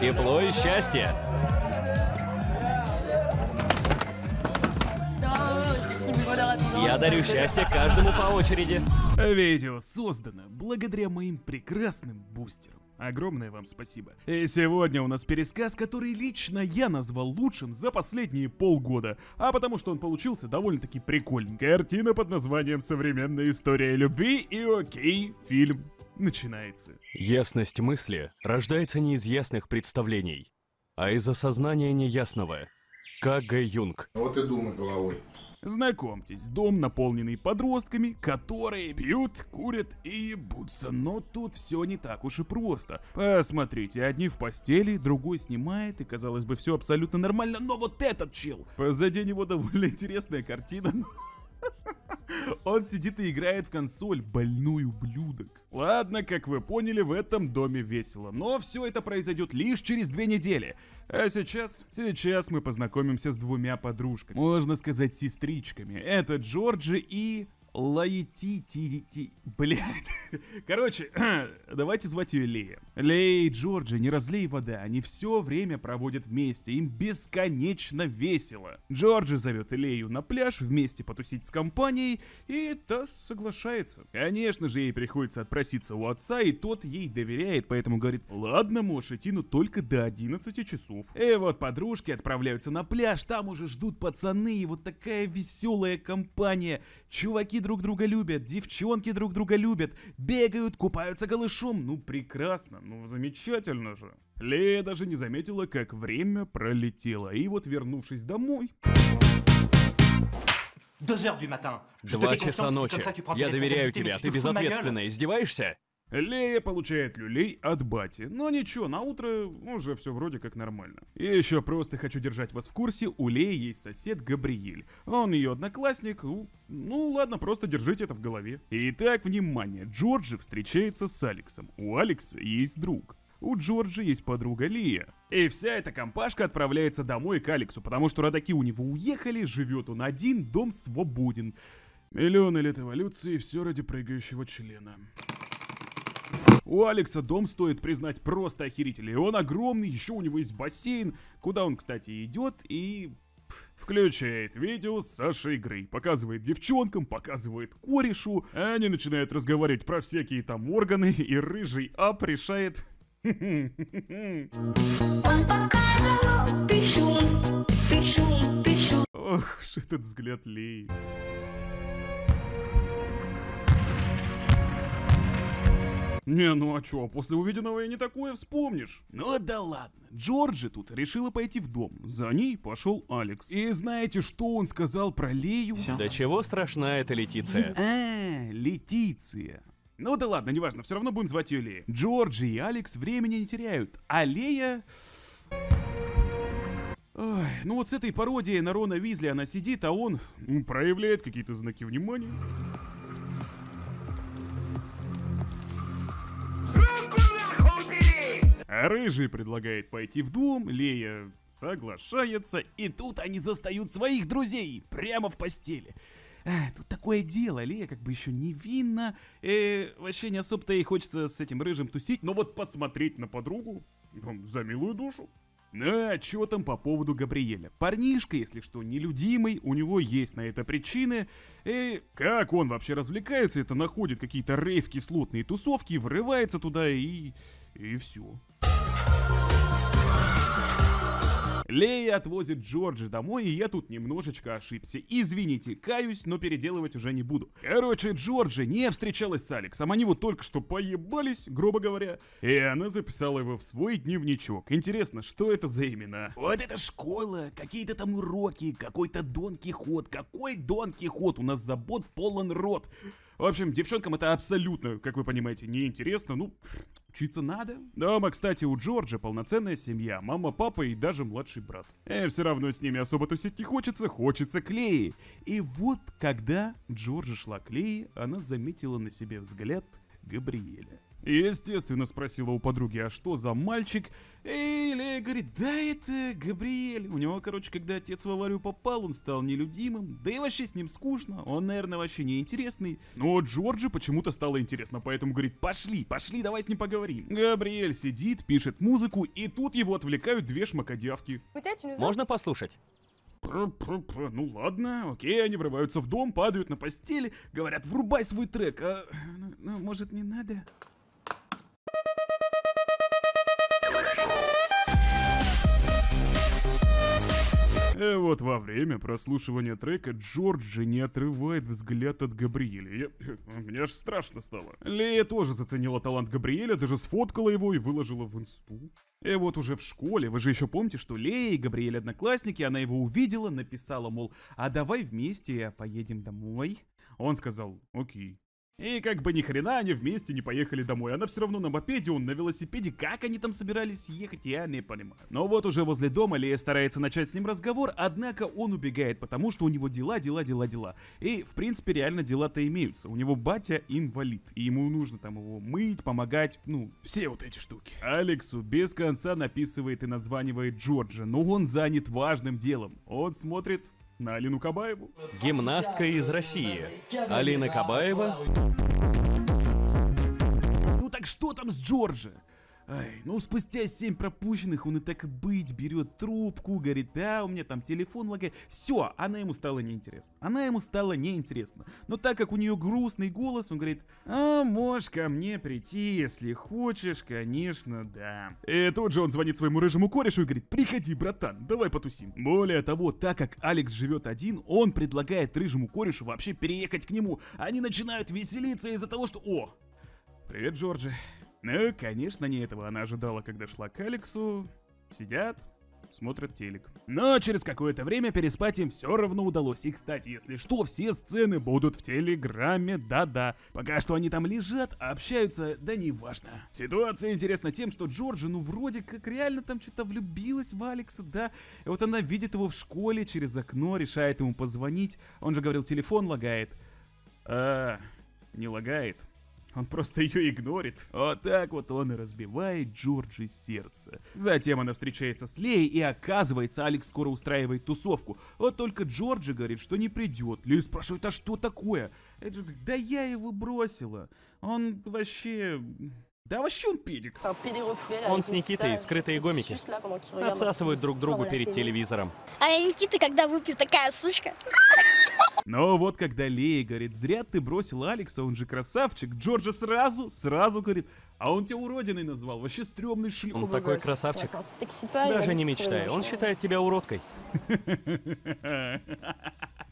Тепло и счастье. Я дарю счастье каждому по очереди. Видео создано благодаря моим прекрасным бустерам. Огромное вам спасибо. И сегодня у нас пересказ, который лично я назвал лучшим за последние полгода, а потому что он получился довольно-таки прикольный. Картина под названием «Современная история любви» и окей, фильм начинается. Ясность мысли рождается не из ясных представлений, а из осознания неясного. Как Г. Юнг. Вот и думай головой. Знакомьтесь, дом, наполненный подростками, которые пьют, курят и ебутся. Но тут все не так уж и просто. Посмотрите, одни в постели, другой снимает, и казалось бы, все абсолютно нормально, но вот этот чел! Позади него довольно интересная картина. Он сидит и играет в консоль, больную блюдок. Ладно, как вы поняли, в этом доме весело, но все это произойдет лишь через две недели. А сейчас, сейчас мы познакомимся с двумя подружками, можно сказать сестричками. Это Джорджи и... Лаити, ти, ти, блять. Короче, давайте звать ее Лея. Лея и Джорджи не разлей вода, они все время проводят вместе, им бесконечно весело. Джорджи зовет Лею на пляж вместе потусить с компанией, и та соглашается. Конечно же, ей приходится отпроситься у отца, и тот ей доверяет, поэтому говорит, ладно, можешь идти, но только до 11 часов. И вот подружки отправляются на пляж, там уже ждут пацаны, и вот такая веселая компания. Чуваки Мужики друг друга любят, девчонки друг друга любят, бегают, купаются голышом. Ну прекрасно, ну замечательно же. Лея даже не заметила, как время пролетело. И вот вернувшись домой... два часа ночи. Я доверяю тебя, ты безответственно издеваешься? Лея получает люлей от бати, но ничего, на утро уже все вроде как нормально. И еще просто хочу держать вас в курсе, у Леи есть сосед Габриэль. Он ее одноклассник, ну ладно, просто держите это в голове. Итак, внимание, Джорджи встречается с Алексом. У Алекса есть друг. У Джорджи есть подруга Лия. И вся эта компашка отправляется домой к Алексу, потому что родаки у него уехали, живет он один, дом свободен. Миллионы лет эволюции, все ради прыгающего члена. У Алекса дом стоит признать просто охерительный. Он огромный, еще у него есть бассейн, куда он, кстати, идет и Включает видео с Сашей Грей, показывает девчонкам, показывает корешу. они начинают разговаривать про всякие там органы, и рыжий ап решает... Он показывал, пишу, пишу, пишу. Ох, этот взгляд Лей. Не, ну а чё, после увиденного и не такое вспомнишь. Ну да ладно. Джорджи тут решила пойти в дом. За ней пошел Алекс. И знаете, что он сказал про Лею? Да чего страшна эта Летиция? А, Летиция. Ну да ладно, неважно, все равно будем звать ее Лея. Джорджи и Алекс времени не теряют, а Лея... Ой, ну вот с этой пародией на Рона Визли она сидит, а он проявляет какие-то знаки внимания. А Рыжий предлагает пойти в дом, Лея соглашается, и тут они застают своих друзей прямо в постели. А, тут такое дело, Лея как бы еще невинна, и э, вообще не особо-то ей хочется с этим Рыжим тусить, но вот посмотреть на подругу, ну, за милую душу. Ну А, чё там по поводу Габриэля? Парнишка, если что, нелюдимый, у него есть на это причины. И э, как он вообще развлекается, это находит какие-то рейв-кислотные тусовки, врывается туда и... И все. Лея отвозит Джорджа домой, и я тут немножечко ошибся. Извините, каюсь, но переделывать уже не буду. Короче, Джорджи не встречалась с Алексом, они вот только что поебались, грубо говоря, и она записала его в свой дневничок. Интересно, что это за имена? Вот это школа, какие-то там уроки, какой-то Дон Кихот, какой Дон Кихот, у нас забот полон рот. В общем, девчонкам это абсолютно, как вы понимаете, неинтересно, ну учиться надо. Дома, кстати, у Джорджа полноценная семья, мама, папа и даже младший брат. Э, все равно с ними особо тусить не хочется, хочется Клеи. И вот когда Джорджа шла Клеи, она заметила на себе взгляд Габриэля. Естественно, спросила у подруги, а что за мальчик? Или говорит, да это Габриэль. У него, короче, когда отец в аварию попал, он стал нелюдимым. Да и вообще с ним скучно, он, наверное, вообще неинтересный. Но Джорджи почему-то стало интересно, поэтому говорит, пошли, пошли, давай с ним поговорим. Габриэль сидит, пишет музыку, и тут его отвлекают две шмакодявки. Можно послушать? Пр-пр-пр, ну ладно, окей, они врываются в дом, падают на постели, говорят, врубай свой трек, а ну, ну может не надо? Э, вот во время прослушивания трека Джорджи не отрывает взгляд от Габриэля. Я... Мне аж страшно стало. Лея тоже заценила талант Габриэля, даже сфоткала его и выложила в инсту. И э, вот уже в школе, вы же еще помните, что Лея и Габриэль одноклассники, она его увидела, написала, мол, а давай вместе поедем домой. Он сказал, окей. И как бы ни хрена они вместе не поехали домой. Она все равно на мопеде, он на велосипеде. Как они там собирались ехать, я не понимаю. Но вот уже возле дома Лея старается начать с ним разговор, однако он убегает, потому что у него дела, дела, дела, дела. И, в принципе, реально дела-то имеются. У него батя инвалид, и ему нужно там его мыть, помогать, ну, все вот эти штуки. Алексу без конца написывает и названивает Джорджа, но он занят важным делом. Он смотрит на Алину Кабаеву. Гимнастка из России. Алина Кабаева. Ну так что там с Джорджи? Ай, ну спустя 7 пропущенных он и так и быть берет трубку, говорит, да, у меня там телефон лагает. Все, она ему стала неинтересна. Она ему стала неинтересна. Но так как у нее грустный голос, он говорит, а можешь ко мне прийти, если хочешь, конечно, да. И тут же он звонит своему рыжему корешу и говорит, приходи, братан, давай потусим. Более того, так как Алекс живет один, он предлагает рыжему корешу вообще переехать к нему. Они начинают веселиться из-за того, что, о, Привет, Джорджи. Ну, конечно, не этого она ожидала, когда шла к Алексу. Сидят, смотрят телек. Но через какое-то время переспать им все равно удалось. И, кстати, если что, все сцены будут в Телеграме, да-да. Пока что они там лежат, а общаются, да неважно. Ситуация интересна тем, что Джорджи, ну вроде как реально там что-то влюбилась в Алекса, да. И вот она видит его в школе через окно, решает ему позвонить. Он же говорил, телефон лагает. А, не лагает. Он просто ее игнорит. Вот так вот он и разбивает Джорджи сердце. Затем она встречается с Лей, и оказывается, Алекс скоро устраивает тусовку. Вот только Джорджи говорит, что не придет. Лей спрашивает, а что такое? Эджи говорит, да я его бросила. Он вообще... Да вообще он педик. Он с Никитой, скрытые гомики. Отсасывают друг другу перед телевизором. А Никита, когда выпьет, такая сучка. Но вот когда Лея говорит, зря ты бросил Алекса, он же красавчик, Джорджа сразу, сразу говорит, а он тебя уродиной назвал, вообще стрёмный шлюх. Он такой красавчик. Даже не мечтай, он считает тебя уродкой.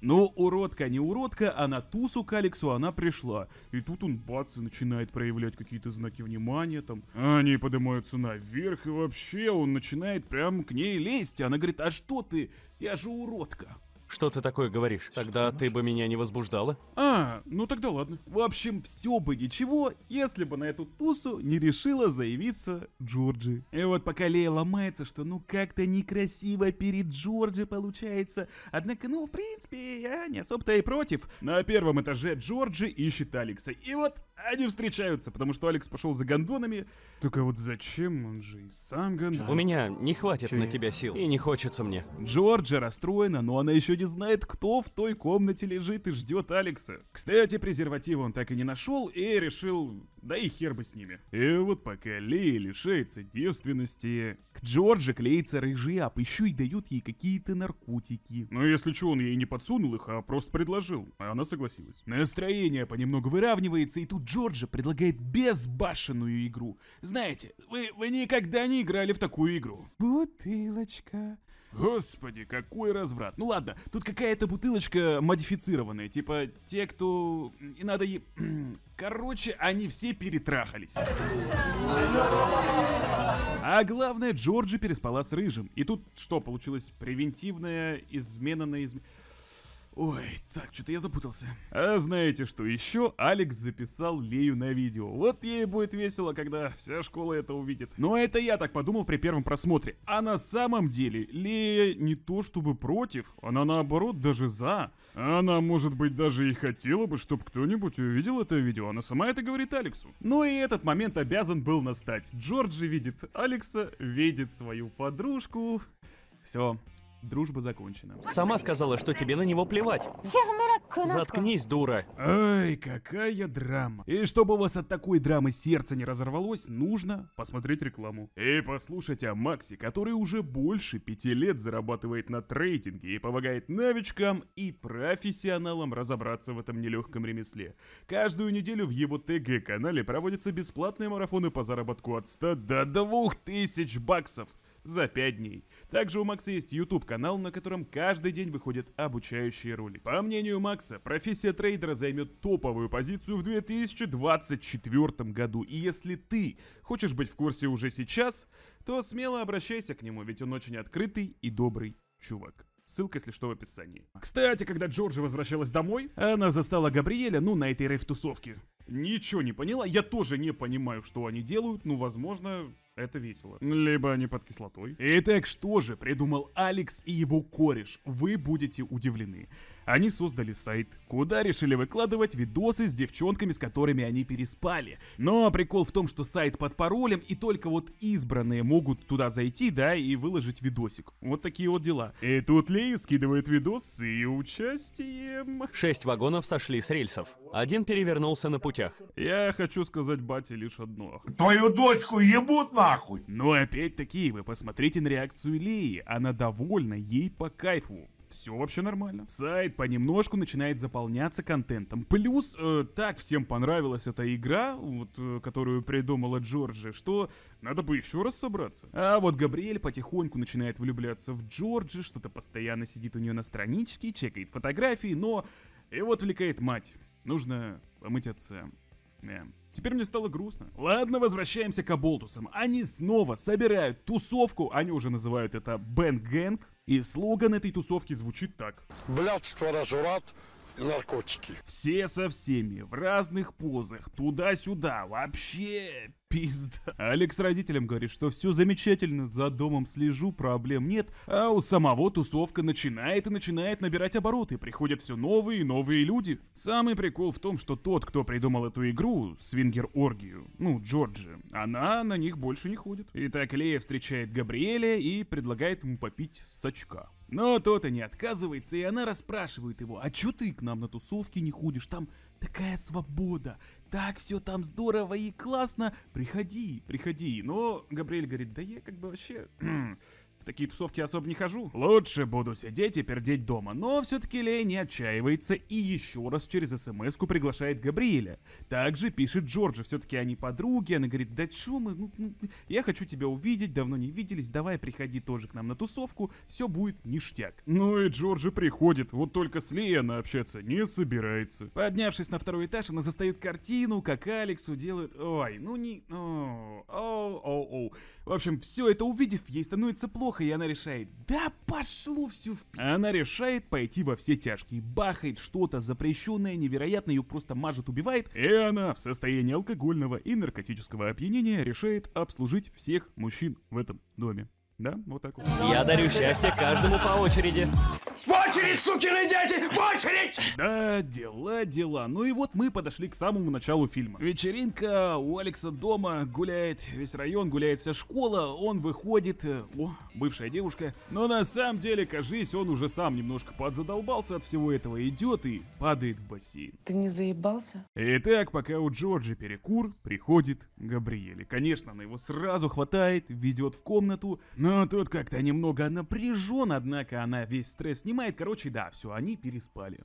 Ну, уродка не уродка, а на тусу к Алексу она пришла. И тут он бац и начинает проявлять какие-то знаки внимания, там. Они поднимаются наверх, и вообще он начинает прям к ней лезть. Она говорит, а что ты? Я же уродка. Что ты такое говоришь? Тогда ты бы меня не возбуждала? А, ну тогда ладно. В общем, все бы ничего, если бы на эту тусу не решила заявиться Джорджи. И вот пока Лея ломается, что ну как-то некрасиво перед Джорджи получается, однако, ну, в принципе, я не особо-то и против. На первом этаже Джорджи ищет Алекса, и вот они встречаются, потому что Алекс пошел за гондонами. Только вот зачем? Он же и сам гондон. У меня не хватит Чё на тебя сил, и не хочется мне. Джорджа расстроена, но она еще не знает, кто в той комнате лежит и ждет Алекса. Кстати, презерватив он так и не нашел и решил да и хер бы с ними. И вот пока Лея лишается девственности... К Джорджи клеится рыжий ап, еще и дают ей какие-то наркотики. Ну если что, он ей не подсунул их, а просто предложил. А она согласилась. Настроение понемногу выравнивается, и тут Джорджи предлагает безбашенную игру. Знаете, вы, вы никогда не играли в такую игру. Бутылочка, Господи, какой разврат. Ну ладно, тут какая-то бутылочка модифицированная. Типа, те, кто... И надо... Е... Короче, они все перетрахались. А главное, Джорджи переспала с Рыжим. И тут что получилось? Превентивная измена на измену. Ой, так, что-то я запутался. А знаете что еще? Алекс записал Лею на видео. Вот ей будет весело, когда вся школа это увидит. Но это я так подумал при первом просмотре. А на самом деле, Лея не то чтобы против, она наоборот даже за. Она, может быть, даже и хотела бы, чтобы кто-нибудь увидел это видео. Она сама это говорит Алексу. Ну и этот момент обязан был настать. Джорджи видит Алекса, видит свою подружку. Все, Дружба закончена. Сама сказала, что тебе на него плевать. Заткнись, дура. Ай, какая драма. И чтобы у вас от такой драмы сердце не разорвалось, нужно посмотреть рекламу. И послушать о Максе, который уже больше пяти лет зарабатывает на трейдинге и помогает новичкам и профессионалам разобраться в этом нелегком ремесле. Каждую неделю в его ТГ-канале проводятся бесплатные марафоны по заработку от 100 до 2000 баксов за 5 дней. Также у Макса есть YouTube-канал, на котором каждый день выходят обучающие ролики. По мнению Макса, профессия трейдера займет топовую позицию в 2024 году. И если ты хочешь быть в курсе уже сейчас, то смело обращайся к нему, ведь он очень открытый и добрый чувак. Ссылка, если что, в описании. Кстати, когда Джорджи возвращалась домой, она застала Габриэля, ну, на этой рейв-тусовке. Ничего не поняла, я тоже не понимаю, что они делают, ну, возможно, это весело. Либо они под кислотой. Итак, что же придумал Алекс и его кореш? Вы будете удивлены. Они создали сайт, куда решили выкладывать видосы с девчонками, с которыми они переспали. Но прикол в том, что сайт под паролем, и только вот избранные могут туда зайти, да, и выложить видосик. Вот такие вот дела. И тут Лея скидывает видос с ее участием. Шесть вагонов сошли с рельсов. Один перевернулся на путях. Я хочу сказать бате лишь одно. Твою дочку ебут нахуй! Но опять-таки, вы посмотрите на реакцию Леи. Она довольна, ей по кайфу все вообще нормально. Сайт понемножку начинает заполняться контентом. Плюс, э, так всем понравилась эта игра, вот, э, которую придумала Джорджи, что надо бы еще раз собраться. А вот Габриэль потихоньку начинает влюбляться в Джорджи, что-то постоянно сидит у нее на страничке, чекает фотографии, но его отвлекает мать. Нужно помыть отца. Yeah. Э, теперь мне стало грустно. Ладно, возвращаемся к Аболтусам. Они снова собирают тусовку, они уже называют это Бен Бэнгэнг. И слоган этой тусовки звучит так. Блядство, разврат, наркотики. Все со всеми, в разных позах, туда-сюда, вообще пизда. Алекс родителям говорит, что все замечательно, за домом слежу, проблем нет, а у самого тусовка начинает и начинает набирать обороты, приходят все новые и новые люди. Самый прикол в том, что тот, кто придумал эту игру, Свингер Оргию, ну, Джорджи, она на них больше не ходит. Итак, Лея встречает Габриэля и предлагает ему попить сачка. Но ну, тот и не отказывается, и она расспрашивает его, а чё ты к нам на тусовке не ходишь, там такая свобода, так все там здорово и классно, приходи, приходи. Но Габриэль говорит, да я как бы вообще такие тусовки особо не хожу. Лучше буду сидеть и пердеть дома. Но все-таки Лей не отчаивается и еще раз через смс приглашает Габриэля. Также пишет Джорджи, все-таки они подруги. Она говорит, да че мы, ну, ну, я хочу тебя увидеть, давно не виделись, давай приходи тоже к нам на тусовку, все будет ништяк. Ну и Джорджи приходит, вот только с Лей она общаться не собирается. Поднявшись на второй этаж, она застает картину, как Алексу делают... Ой, ну не... О, о, о. В общем, все это увидев, ей становится плохо, плохо, и она решает, да пошло всю в пи... Она решает пойти во все тяжкие, бахает что-то запрещенное, невероятно, ее просто мажет, убивает. И она в состоянии алкогольного и наркотического опьянения решает обслужить всех мужчин в этом доме. Да, вот так вот. Я дарю счастье каждому по очереди. В очередь, сукины дети! В очередь! Да, дела, дела. Ну и вот мы подошли к самому началу фильма. Вечеринка у Алекса дома, гуляет весь район, гуляет вся школа, он выходит... Э, о, бывшая девушка. Но на самом деле, кажись, он уже сам немножко подзадолбался от всего этого, идет и падает в бассейн. Ты не заебался? Итак, пока у Джорджи перекур, приходит Габриэль. И, конечно, она его сразу хватает, ведет в комнату, но ну, тут как-то немного напряжен, однако она весь стресс снимает. Короче, да, все, они переспали.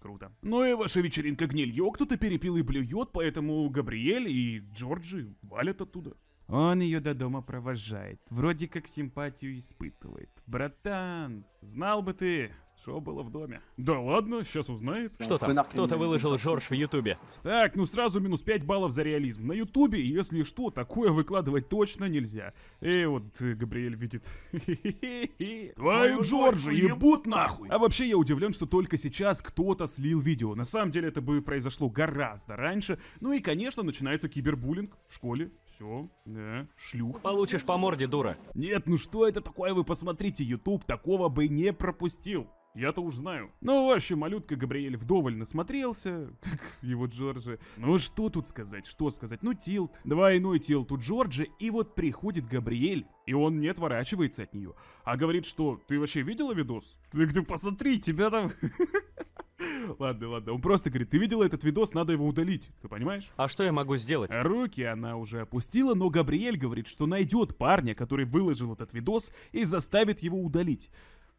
круто. Ну и ваша вечеринка гнилье кто-то перепил и блюет, поэтому Габриэль и Джорджи валят оттуда. Он ее до дома провожает, вроде как симпатию испытывает. Братан, знал бы ты, что было в доме? Да ладно, сейчас узнает. Что там? Кто-то выложил Жорж в Ютубе. Так, ну сразу минус 5 баллов за реализм. На Ютубе, если что, такое выкладывать точно нельзя. И вот э, Габриэль видит. Твою Джорджа, ебут нахуй! А вообще я удивлен, что только сейчас кто-то слил видео. На самом деле это бы произошло гораздо раньше. Ну и, конечно, начинается кибербуллинг в школе. Все, да. Шлюх. Получишь по морде, дура. Нет, ну что это такое? Вы посмотрите, YouTube такого бы не пропустил. Я-то уж знаю. Ну, вообще, малютка Габриэль вдоволь насмотрелся, как его Джорджи. Ну, что тут сказать, что сказать? Ну, тилт. Двойной тилт у Джорджи, и вот приходит Габриэль, и он не отворачивается от нее, а говорит, что «Ты вообще видела видос?» Ты, ты посмотри, тебя там... Ладно, ладно. Он просто говорит, ты видела этот видос, надо его удалить. Ты понимаешь? А что я могу сделать? Руки она уже опустила, но Габриэль говорит, что найдет парня, который выложил этот видос и заставит его удалить.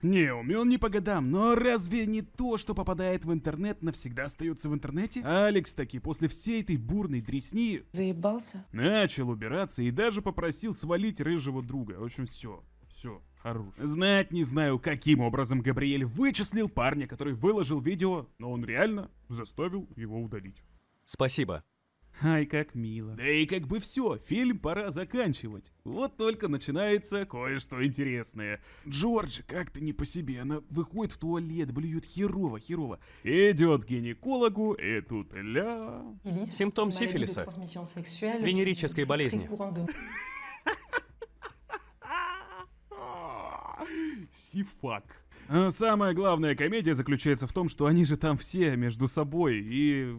Не, умен не по годам, но разве не то, что попадает в интернет, навсегда остается в интернете? Алекс таки после всей этой бурной дресни... Заебался? Начал убираться и даже попросил свалить рыжего друга. В общем, все, все. Хорош. Знать не знаю, каким образом Габриэль вычислил парня, который выложил видео, но он реально заставил его удалить. Спасибо. Ай, как мило. Да и как бы все, фильм пора заканчивать. Вот только начинается кое-что интересное. Джордж как-то не по себе, она выходит в туалет, блюет херово, херово. Идет к гинекологу, и тут ля... Симптом сифилиса. Венерической болезни. Сифак. Э, самая главная комедия заключается в том, что они же там все между собой, и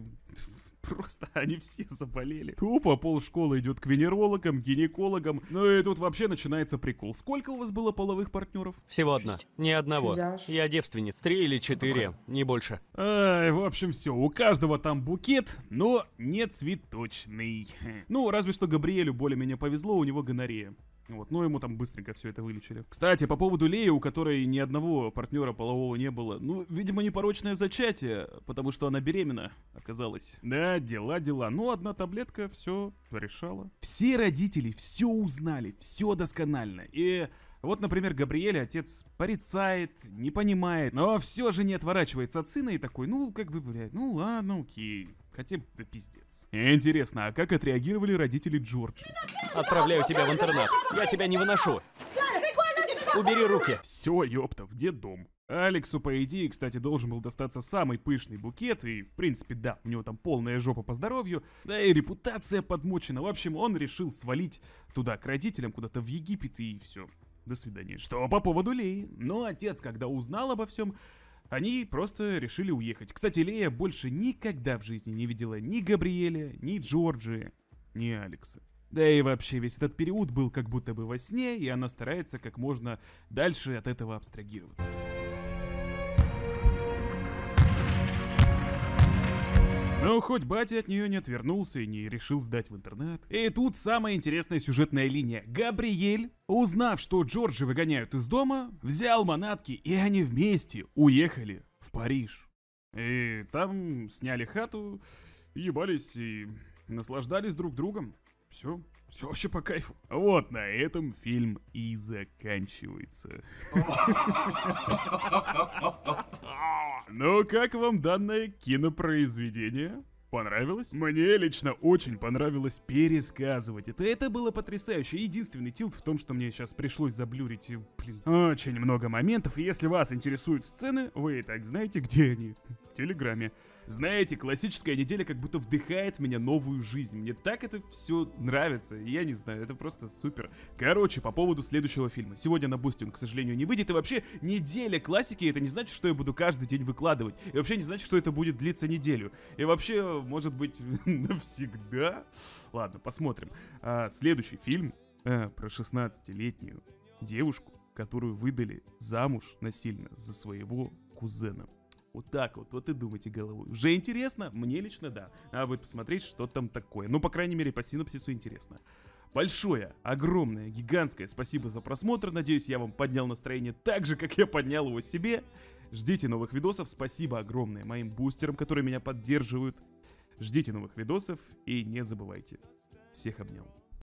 Просто они все заболели. Тупо пол школы идет к венерологам, гинекологам. Ну и тут вообще начинается прикол. Сколько у вас было половых партнеров? Всего одна. Ни одного. Я девственница. Три или четыре, не больше. Ай, в общем, все. У каждого там букет, но не цветочный. Хм. Ну, разве что Габриэлю более-менее повезло, у него гонорея. Вот, но ну, ему там быстренько все это вылечили. Кстати, по поводу Леи, у которой ни одного партнера полового не было. Ну, видимо, непорочное зачатие, потому что она беременна оказалась. Да, дела, дела. Ну, одна таблетка все решала. Все родители все узнали, все досконально. И вот, например, Габриэль отец порицает, не понимает, но все же не отворачивается от сына и такой, ну, как бы, блядь, ну ладно, окей. Хотя, да пиздец. Интересно, а как отреагировали родители Джорджа? Отправляю тебя в интернат. Я тебя не выношу. Убери руки. Все, ёпта, в дом. Алексу, по идее, кстати, должен был достаться самый пышный букет, и, в принципе, да, у него там полная жопа по здоровью, да и репутация подмочена. В общем, он решил свалить туда, к родителям, куда-то в Египет, и все. До свидания. Что по поводу Леи? Но ну, отец, когда узнал обо всем, они просто решили уехать. Кстати, Лея больше никогда в жизни не видела ни Габриэля, ни Джорджи, ни Алекса. Да и вообще весь этот период был как будто бы во сне, и она старается как можно дальше от этого абстрагироваться. Но хоть батя от нее не отвернулся и не решил сдать в интернет. И тут самая интересная сюжетная линия. Габриэль, узнав, что Джорджи выгоняют из дома, взял манатки и они вместе уехали в Париж. И там сняли хату, ебались и наслаждались друг другом. Все, все вообще по кайфу. Вот на этом фильм и заканчивается. Ну как вам данное кинопроизведение? Понравилось? Мне лично очень понравилось пересказывать это. Это было потрясающе. Единственный тилт в том, что мне сейчас пришлось заблюрить, э, блин, очень много моментов. И если вас интересуют сцены, вы и так знаете, где они. В Телеграме. Знаете, классическая неделя как будто вдыхает в меня новую жизнь. Мне так это все нравится. Я не знаю, это просто супер. Короче, по поводу следующего фильма. Сегодня на бусте он, к сожалению, не выйдет. И вообще, неделя классики, это не значит, что я буду каждый день выкладывать. И вообще не значит, что это будет длиться неделю. И вообще, может быть, навсегда? Ладно, посмотрим. А, следующий фильм а, про 16-летнюю девушку, которую выдали замуж насильно за своего кузена. Вот так вот. Вот и думайте головой. Уже интересно? Мне лично да. а будет посмотреть, что там такое. Ну, по крайней мере, по синапсису интересно. Большое, огромное, гигантское спасибо за просмотр. Надеюсь, я вам поднял настроение так же, как я поднял его себе. Ждите новых видосов. Спасибо огромное моим бустерам, которые меня поддерживают. Ждите новых видосов и не забывайте. Всех обнял.